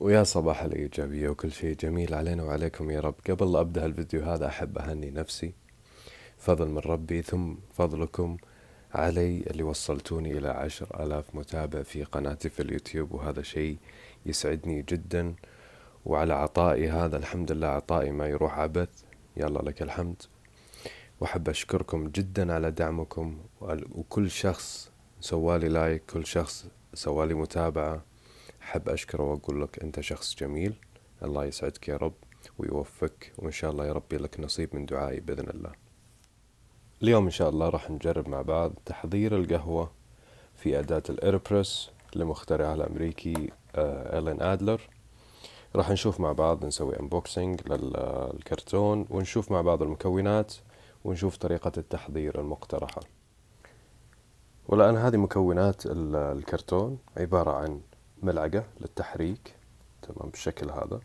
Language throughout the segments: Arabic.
ويا صباح الإيجابية وكل شيء جميل علينا وعليكم يا رب قبل لا أبدأ الفيديو هذا أحب أهني نفسي فضل من ربي ثم فضلكم علي اللي وصلتوني إلى عشر ألاف متابع في قناتي في اليوتيوب وهذا شيء يسعدني جدا وعلى عطائي هذا الحمد لله عطائي ما يروح عبث يلا لك الحمد وأحب أشكركم جدا على دعمكم وكل شخص سوالي لايك كل شخص سوالي متابعة حب أشكره وأقول لك أنت شخص جميل الله يسعدك يا رب ويوفقك وإن شاء الله يربي لك نصيب من دعائي بإذن الله اليوم إن شاء الله راح نجرب مع بعض تحضير القهوة في أداة الإيربرس لمخترعها الأمريكي إلين آه، أدلر راح نشوف مع بعض نسوي أنبوكسينج للكرتون ونشوف مع بعض المكونات ونشوف طريقة التحضير المقترحة والآن هذه مكونات الكرتون عبارة عن ملعقة للتحريك تمام بالشكل هذا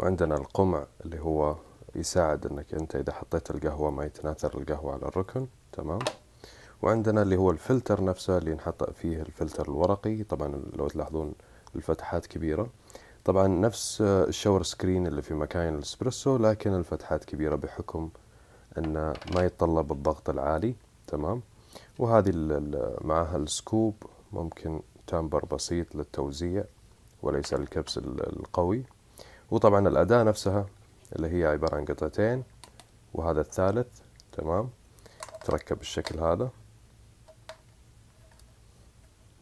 وعندنا القمع اللي هو يساعد انك انت اذا حطيت القهوة ما يتناثر القهوة على الركن تمام وعندنا اللي هو الفلتر نفسه اللي نحط فيه الفلتر الورقي طبعا لو تلاحظون الفتحات كبيرة طبعا نفس الشاور سكرين اللي في مكاين الاسبريسو لكن الفتحات كبيرة بحكم انه ما يتطلب الضغط العالي تمام وهذه معها السكوب ممكن تامبر بسيط للتوزيع وليس الكبس القوي وطبعا الأداة نفسها اللي هي عبارة عن قطعتين وهذا الثالث تمام تركب بالشكل هذا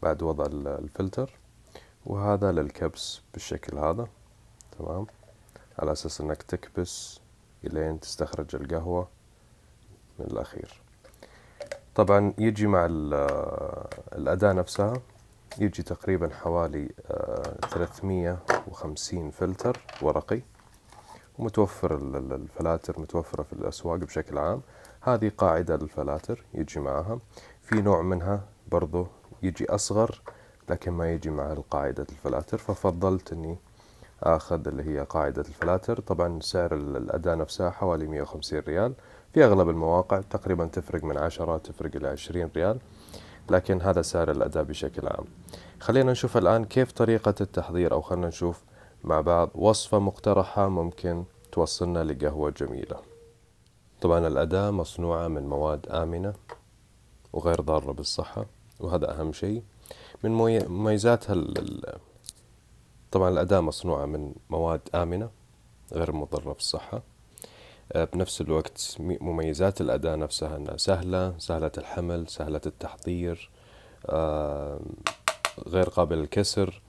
بعد وضع الفلتر وهذا للكبس بالشكل هذا تمام على أساس أنك تكبس إلين تستخرج القهوة من الأخير طبعا يجي مع الأداة نفسها يجي تقريبا حوالي 350 آه، فلتر ورقي ومتوفر الفلاتر متوفرة في الأسواق بشكل عام هذه قاعدة للفلاتر يجي معها في نوع منها برضو يجي أصغر لكن ما يجي مع قاعدة الفلاتر ففضلت أني اخذ اللي هي قاعدة الفلاتر طبعا سعر الاداة نفسها حوالي 150 ريال في اغلب المواقع تقريبا تفرق من 10 تفرق الى 20 ريال لكن هذا سعر الأداة بشكل عام خلينا نشوف الآن كيف طريقة التحضير أو خلينا نشوف مع بعض وصفة مقترحة ممكن توصلنا لقهوة جميلة طبعا الأداة مصنوعة من مواد آمنة وغير ضارة بالصحة وهذا أهم شيء من مميزاتها طبعا الأداة مصنوعة من مواد آمنة غير مضرة بالصحة آه، بنفس الوقت مميزات الأداة نفسها أنها سهلة سهلة الحمل سهلة التحضير آه، غير قابل للكسر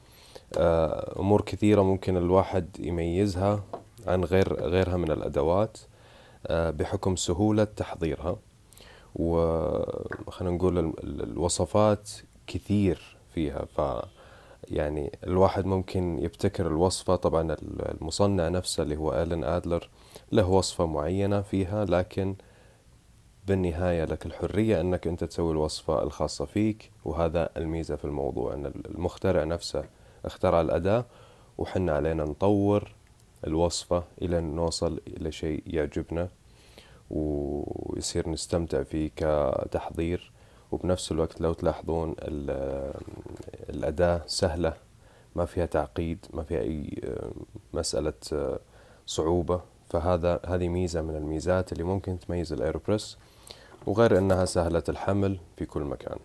آه، أمور كثيرة ممكن الواحد يميزها عن غير غيرها من الأدوات بحكم سهولة تحضيرها وخلنا نقول الوصفات كثير فيها ف يعني الواحد ممكن يبتكر الوصفة طبعا المصنع نفسه اللي هو آلين آدلر له وصفة معينة فيها لكن بالنهاية لك الحرية أنك أنت تسوي الوصفة الخاصة فيك وهذا الميزة في الموضوع أن المخترع نفسه اخترع الأداة وحنا علينا نطور الوصفة إلى أن نوصل إلى شيء يعجبنا ويصير نستمتع فيه كتحضير وبنفس الوقت لو تلاحظون الأداة سهلة ما فيها تعقيد ما فيها أي آه، مسألة آه، صعوبة فهذا هذه ميزة من الميزات اللي ممكن تميز الأيروبريس وغير أنها سهلة الحمل في كل مكان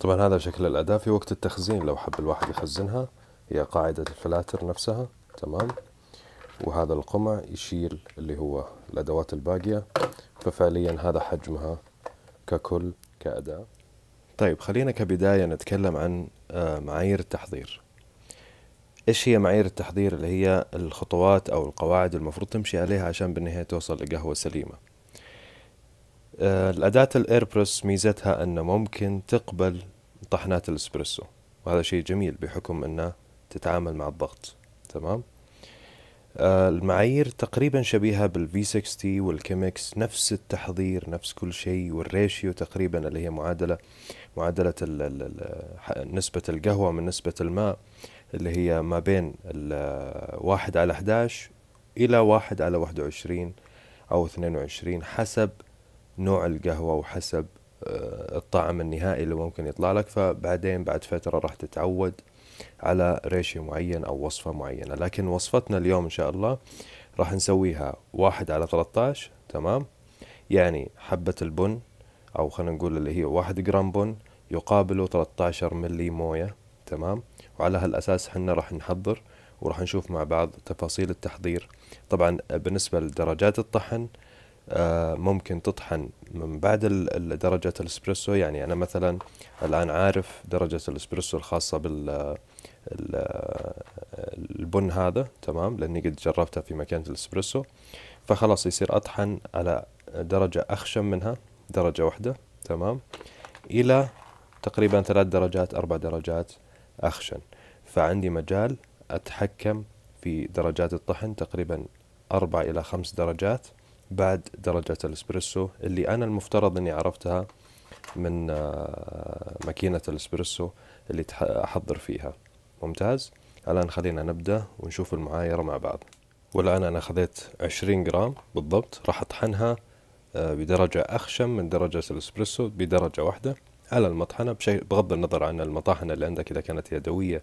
طبعا هذا شكل الأداة في وقت التخزين لو حب الواحد يخزنها هي قاعدة الفلاتر نفسها تمام وهذا القمع يشيل اللي هو الأدوات الباقية ففعليا هذا حجمها ككل كأداة؟ طيب خلينا كبداية نتكلم عن آه، معايير التحضير ايش هي معايير التحضير اللي هي الخطوات او القواعد المفروض تمشي عليها عشان بالنهاية توصل لقهوة سليمة آه، الأداة الايربرس ميزتها أنه ممكن تقبل طحنات الاسبرسو وهذا شيء جميل بحكم أنه تتعامل مع الضغط تمام المعايير تقريبا شبيهة بالفي 60 والكيمكس نفس التحضير نفس كل شيء والريشيو تقريبا اللي هي معادلة معادلة نسبة القهوة من نسبة الماء اللي هي ما بين واحد على 11 إلى واحد على 21 أو 22 حسب نوع القهوة وحسب آه، الطعم النهائي اللي ممكن يطلع لك فبعدين بعد فترة راح تتعود على ريشيو معين أو وصفة معينة لكن وصفتنا اليوم إن شاء الله راح نسويها واحد على 13 تمام يعني حبة البن أو خلينا نقول اللي هي واحد جرام بن يقابله 13 ملي موية تمام وعلى هالأساس احنا راح نحضر وراح نشوف مع بعض تفاصيل التحضير طبعا بالنسبة لدرجات الطحن آه، ممكن تطحن من بعد درجة الاسبريسو يعني أنا مثلا الآن عارف درجة الاسبريسو الخاصة بال البن هذا تمام لأني قد جربتها في مكانة الاسبريسو فخلاص يصير أطحن على درجة أخشن منها درجة واحدة تمام إلى تقريبا ثلاث درجات أربع درجات أخشن فعندي مجال أتحكم في درجات الطحن تقريبا أربع إلى خمس درجات بعد درجة الاسبريسو اللي أنا المفترض أني عرفتها من آه، ماكينة الاسبريسو اللي أحضر فيها ممتاز الآن خلينا نبدأ ونشوف المعايرة مع بعض والآن أنا خذيت 20 جرام بالضبط راح أطحنها آه، بدرجة أخشم من درجة الاسبريسو بدرجة واحدة على المطحنة بشيء بغض النظر عن المطاحنة اللي عندك إذا كانت يدوية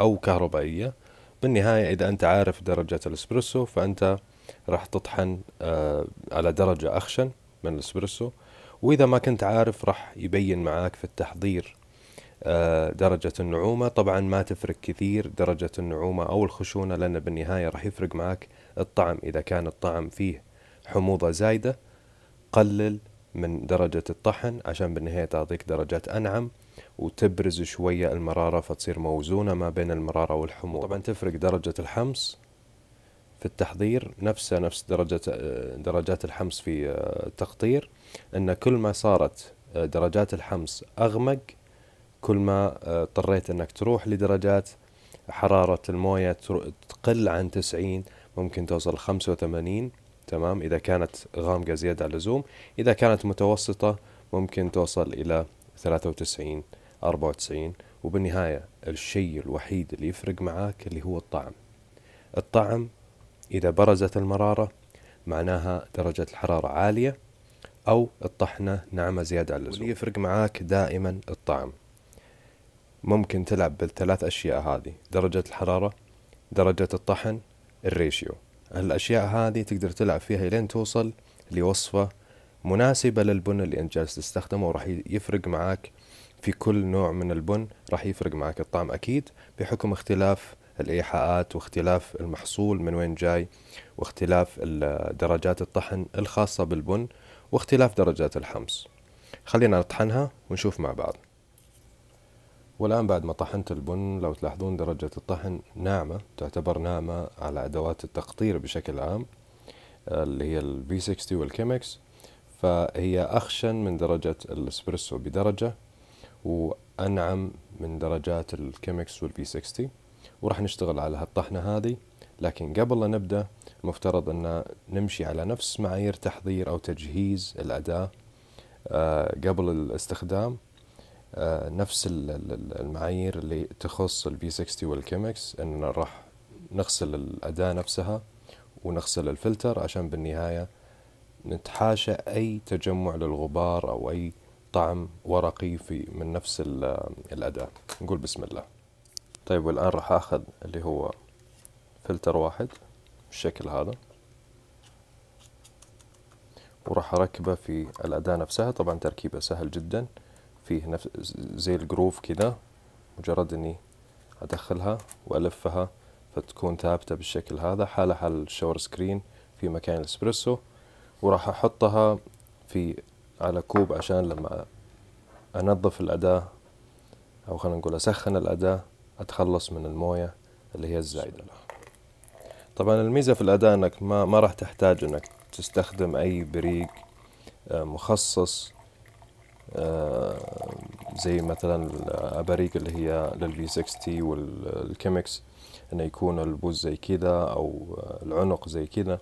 أو كهربائية بالنهاية إذا أنت عارف درجة الاسبريسو فأنت راح تطحن آه، على درجة أخشن من الإسبرسو وإذا ما كنت عارف راح يبين معاك في التحضير آه، درجة النعومة طبعا ما تفرق كثير درجة النعومة أو الخشونة لأن بالنهاية راح يفرق معاك الطعم إذا كان الطعم فيه حموضة زايدة قلل من درجة الطحن عشان بالنهاية تعطيك درجات أنعم وتبرز شوية المرارة فتصير موزونة ما بين المرارة والحموضة طبعا تفرق درجة الحمص في التحضير نفسه نفس درجة درجات الحمص في آه، التقطير أن كل ما صارت آه، درجات الحمص أغمق كل ما آه، اضطريت أنك تروح لدرجات حرارة الموية تقل عن 90 ممكن توصل 85 تمام إذا كانت غامقة زيادة عن اللزوم إذا كانت متوسطة ممكن توصل إلى 93 94 وبالنهاية الشيء الوحيد اللي يفرق معاك اللي هو الطعم الطعم إذا برزت المرارة معناها درجة الحرارة عالية أو الطحنة ناعمة زيادة على اللزوم يفرق معاك دائما الطعم ممكن تلعب بالثلاث أشياء هذه درجة الحرارة درجة الطحن الريشيو هالأشياء هذه تقدر تلعب فيها لين توصل لوصفة مناسبة للبن اللي أنت جالس تستخدمه وراح يفرق معاك في كل نوع من البن راح يفرق معاك الطعم أكيد بحكم اختلاف الإيحاءات واختلاف المحصول من وين جاي واختلاف درجات الطحن الخاصة بالبن واختلاف درجات الحمص خلينا نطحنها ونشوف مع بعض والآن بعد ما طحنت البن لو تلاحظون درجة الطحن ناعمة تعتبر ناعمة على أدوات التقطير بشكل عام اللي هي البي 60 والكيمكس فهي أخشن من درجة الإسبريسو بدرجة وأنعم من درجات الكيمكس والبي 60 وراح نشتغل على هالطحنة هذه لكن قبل لا نبدأ مفترض أن نمشي على نفس معايير تحضير أو تجهيز الأداة آه، قبل الاستخدام آه، نفس المعايير اللي تخص البي 60 والكيمكس أننا راح نغسل الأداة نفسها ونغسل الفلتر عشان بالنهاية نتحاشى أي تجمع للغبار أو أي طعم ورقي في من نفس آه، الأداة نقول بسم الله طيب والآن راح أخذ اللي هو فلتر واحد بالشكل هذا وراح أركبه في الأداة نفسها طبعا تركيبه سهل جدا فيه نفس زي الجروف كذا مجرد أني أدخلها وألفها فتكون ثابتة بالشكل هذا حالة حال الشاور سكرين في مكان الإسبريسو وراح أحطها في على كوب عشان لما أنظف الأداة أو خلينا نقول أسخن الأداة اتخلص من المويه اللي هي الزايده طبعا الميزه في الاداء انك ما ما راح تحتاج انك تستخدم اي بريق آه، مخصص آه، زي مثلا الاباريك اللي هي للفي 60 والكيمكس انه يكون البوز زي كذا او العنق زي كذا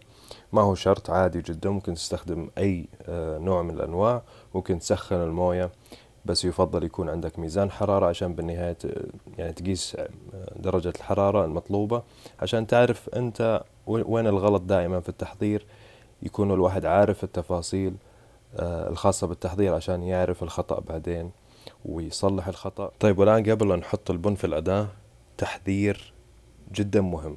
ما هو شرط عادي جدا ممكن تستخدم اي آه، نوع من الانواع ممكن تسخن المويه بس يفضل يكون عندك ميزان حرارة عشان بالنهاية يعني تقيس آه، درجة الحرارة المطلوبة عشان تعرف أنت وين الغلط دائما في التحضير يكون الواحد عارف التفاصيل آه، الخاصة بالتحضير عشان يعرف الخطأ بعدين ويصلح الخطأ طيب والآن قبل أن نحط البن في الأداة تحذير جدا مهم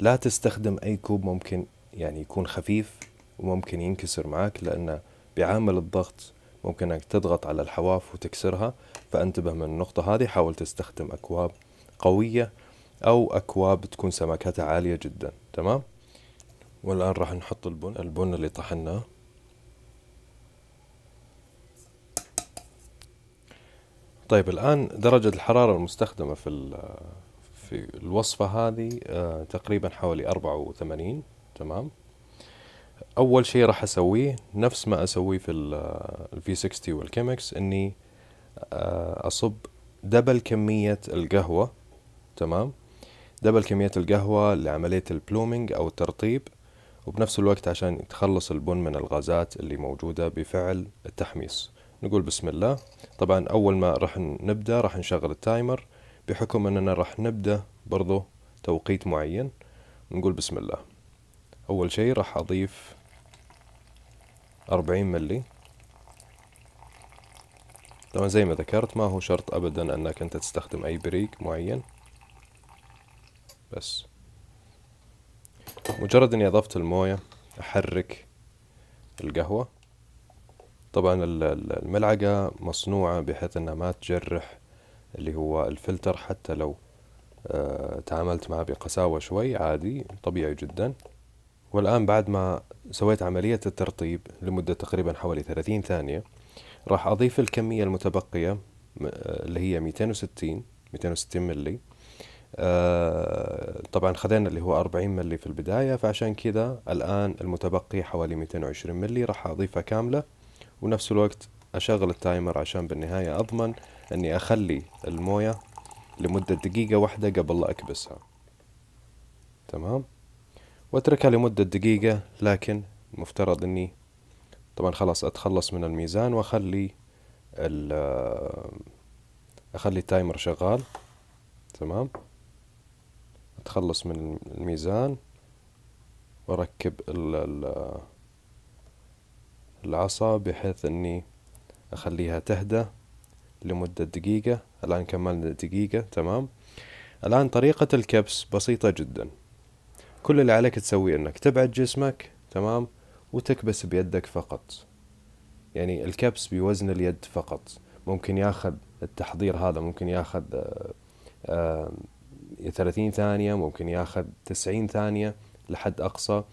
لا تستخدم أي كوب ممكن يعني يكون خفيف وممكن ينكسر معك لأنه بيعامل الضغط ممكن انك تضغط على الحواف وتكسرها فانتبه من النقطة هذه حاول تستخدم اكواب قوية او اكواب تكون سماكتها عالية جدا تمام والان راح نحط البن البن اللي طحناه طيب الآن درجة الحرارة المستخدمة في في الوصفة هذه آه، تقريبا حوالي 84 تمام اول شيء راح اسويه نفس ما اسويه في ال آه، v 60 والكيمكس اني آه، اصب دبل كمية القهوة تمام دبل كمية القهوة لعملية البلومينج او الترطيب وبنفس الوقت عشان يتخلص البن من الغازات اللي موجودة بفعل التحميص نقول بسم الله طبعا اول ما راح نبدأ راح نشغل التايمر بحكم اننا راح نبدأ برضو توقيت معين نقول بسم الله أول شي راح أضيف أربعين ملي طبعا زي ما ذكرت ما هو شرط أبدا أنك أنت تستخدم أي بريك معين بس مجرد أني أضفت الموية أحرك القهوة طبعا الملعقة مصنوعة بحيث أنها ما تجرح اللي هو الفلتر حتى لو آه، تعاملت معه بقساوة شوي عادي طبيعي جدا والآن بعد ما سويت عملية الترطيب لمدة تقريبا حوالي 30 ثانية راح أضيف الكمية المتبقية آه، اللي هي 260 260 ملي آه طبعا خذينا اللي هو 40 ملي في البداية فعشان كذا الآن المتبقي حوالي 220 ملي راح أضيفها كاملة ونفس الوقت أشغل التايمر عشان بالنهاية أضمن أني أخلي الموية لمدة دقيقة واحدة قبل لا أكبسها تمام واتركها لمدة دقيقة لكن المفترض اني طبعا خلاص اتخلص من الميزان واخلي اخلي التايمر شغال تمام اتخلص من الميزان واركب العصا بحيث اني اخليها تهدى لمدة دقيقة الان كملنا دقيقة تمام الان طريقة الكبس بسيطة جدا كل اللي عليك تسويه انك تبعد جسمك تمام وتكبس بيدك فقط يعني الكبس بوزن اليد فقط ممكن ياخذ التحضير هذا ممكن ياخذ 30 آه، آه، ثانية ممكن ياخذ 90 ثانية لحد أقصى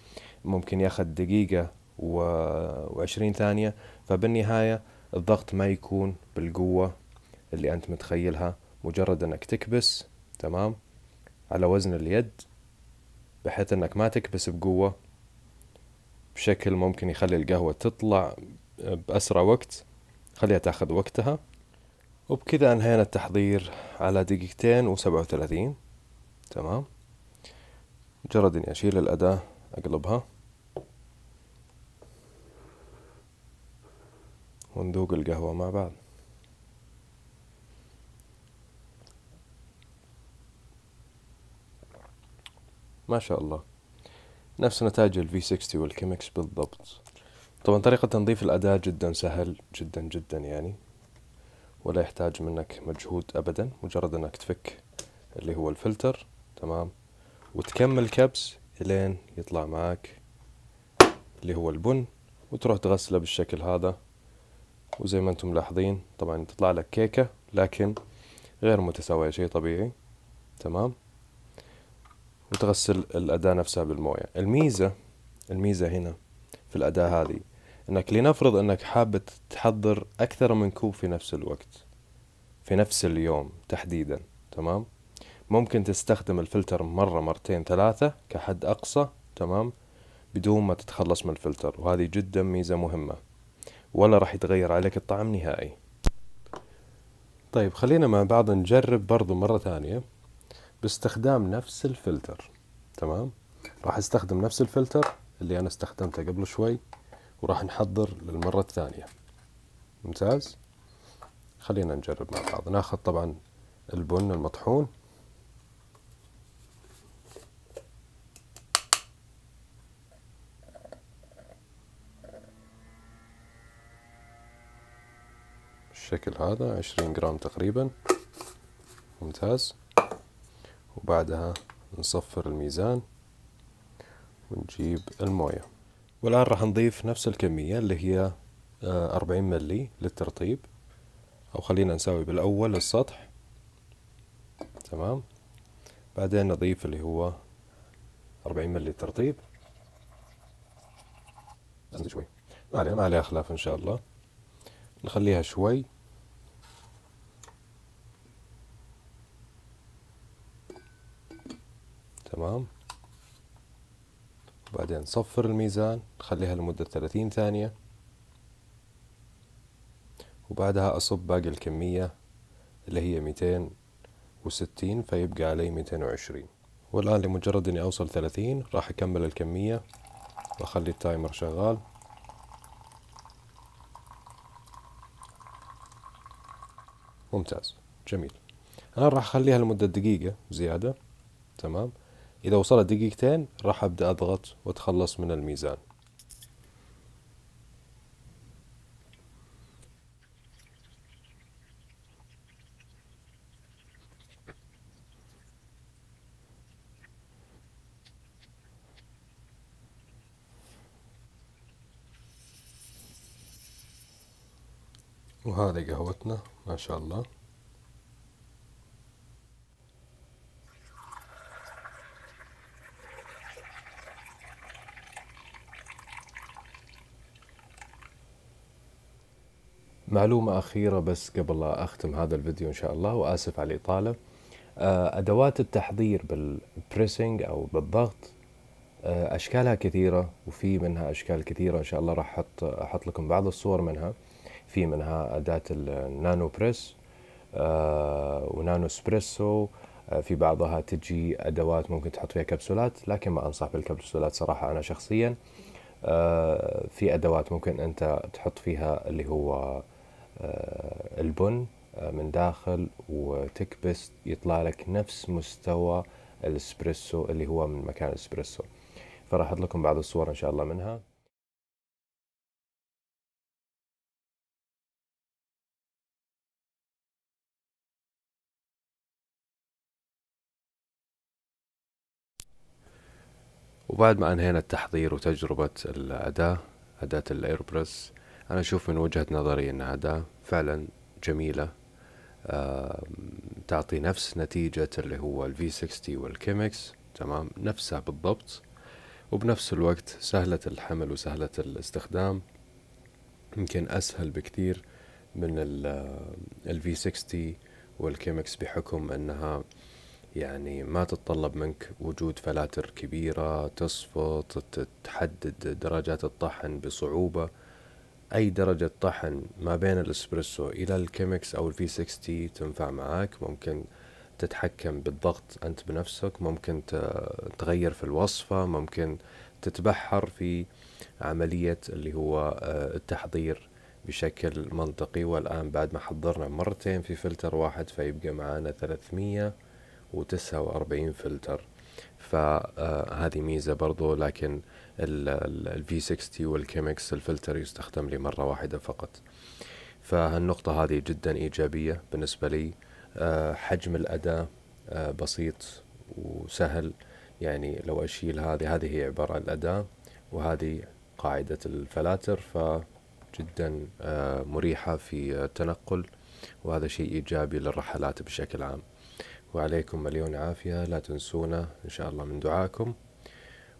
ممكن ياخذ دقيقة و20 ثانية فبالنهاية الضغط ما يكون بالقوة اللي أنت متخيلها مجرد أنك تكبس تمام على وزن اليد بحيث انك ما تكبس بقوه بشكل ممكن يخلي القهوه تطلع باسرع وقت خليها تاخذ وقتها وبكذا انهينا التحضير على دقيقتين وسبعة وثلاثين تمام مجرد اني اشيل الاداة اقلبها وندوق القهوة مع بعض ما شاء الله نفس نتائج v 60 والكيمكس بالضبط طبعا طريقة تنظيف الأداة جدا سهل جدا جدا يعني ولا يحتاج منك مجهود أبدا مجرد أنك تفك اللي هو الفلتر تمام وتكمل كبس لين يطلع معك اللي هو البن وتروح تغسله بالشكل هذا وزي ما انتم ملاحظين طبعا تطلع لك كيكة لكن غير متساوية شيء طبيعي تمام وتغسل الأداة نفسها بالموية الميزة الميزة هنا في الأداة هذه انك لنفرض انك حابة تحضر اكثر من كوب في نفس الوقت في نفس اليوم تحديدا تمام ممكن تستخدم الفلتر مرة مرتين ثلاثة كحد اقصى تمام بدون ما تتخلص من الفلتر وهذه جدا ميزة مهمة ولا راح يتغير عليك الطعم نهائي طيب خلينا مع بعض نجرب برضو مرة ثانية باستخدام نفس الفلتر تمام راح استخدم نفس الفلتر اللي انا استخدمته قبل شوي وراح نحضر للمرة الثانية ممتاز خلينا نجرب مع بعض ناخذ طبعا البن المطحون بالشكل هذا عشرين جرام تقريبا ممتاز وبعدها نصفر الميزان ونجيب الموية والآن راح نضيف نفس الكمية اللي هي آه، أربعين ملي للترطيب أو خلينا نساوي بالأول السطح تمام بعدين نضيف اللي هو أربعين ملي للترطيب شوي ما عليها ما عليها خلاف إن شاء الله نخليها شوي تمام وبعدين صفر الميزان خليها لمدة 30 ثانية وبعدها أصب باقي الكمية اللي هي 260 فيبقى علي 220 والآن لمجرد أني أوصل 30 راح أكمل الكمية وأخلي التايمر شغال ممتاز جميل أنا راح أخليها لمدة دقيقة زيادة تمام إذا وصلت دقيقتين راح أبدأ أضغط وأتخلص من الميزان وهذه قهوتنا ما شاء الله معلومة أخيرة بس قبل لا أختم هذا الفيديو إن شاء الله وآسف على الإطالة آه، أدوات التحضير بالبريسنج أو بالضغط آه، أشكالها كثيرة وفي منها أشكال كثيرة إن شاء الله راح أحط أحط لكم بعض الصور منها في منها أداة النانو بريس آه، ونانو اسبريسو في بعضها تجي أدوات ممكن تحط فيها كبسولات لكن ما أنصح بالكبسولات صراحة أنا شخصياً في ادوات ممكن انت تحط فيها اللي هو آه، البن آه، من داخل وتكبس يطلع لك نفس مستوى الاسبريسو اللي هو من مكان الاسبريسو فراح احط لكم بعض الصور ان شاء الله منها وبعد ما انهينا التحضير وتجربة الأداة أداة الايربرس أنا أشوف من وجهة نظري أن أداة فعلا جميلة تعطي نفس نتيجة اللي هو v 60 والكيمكس تمام نفسها بالضبط وبنفس الوقت سهلة الحمل وسهلة الاستخدام يمكن أسهل بكثير من v 60 والكيمكس بحكم أنها يعني ما تتطلب منك وجود فلاتر كبيرة تصفط تحدد درجات الطحن بصعوبة أي درجة طحن ما بين الإسبريسو إلى الكيمكس أو الفي 60 تنفع معاك ممكن تتحكم بالضغط أنت بنفسك ممكن تغير في الوصفة ممكن تتبحر في عملية اللي هو آه، التحضير بشكل منطقي والآن بعد ما حضرنا مرتين في فلتر واحد فيبقى معانا 349 فلتر فهذه ميزة برضو لكن الفي 60 والكيمكس الفلتر يستخدم لي مرة واحدة فقط فهالنقطة هذه جدا إيجابية بالنسبة لي آه، حجم الأداة آه، بسيط وسهل يعني لو أشيل هذه هذه هي عبارة عن الأداة وهذه قاعدة الفلاتر فجدا آه، مريحة في التنقل وهذا شيء إيجابي للرحلات بشكل عام وعليكم مليون عافية لا تنسونا إن شاء الله من دعاكم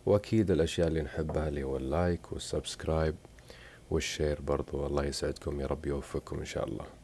وأكيد الأشياء اللي نحبها اللي هو اللايك والسبسكرايب والشير برضو الله يسعدكم يا رب يوفقكم إن شاء الله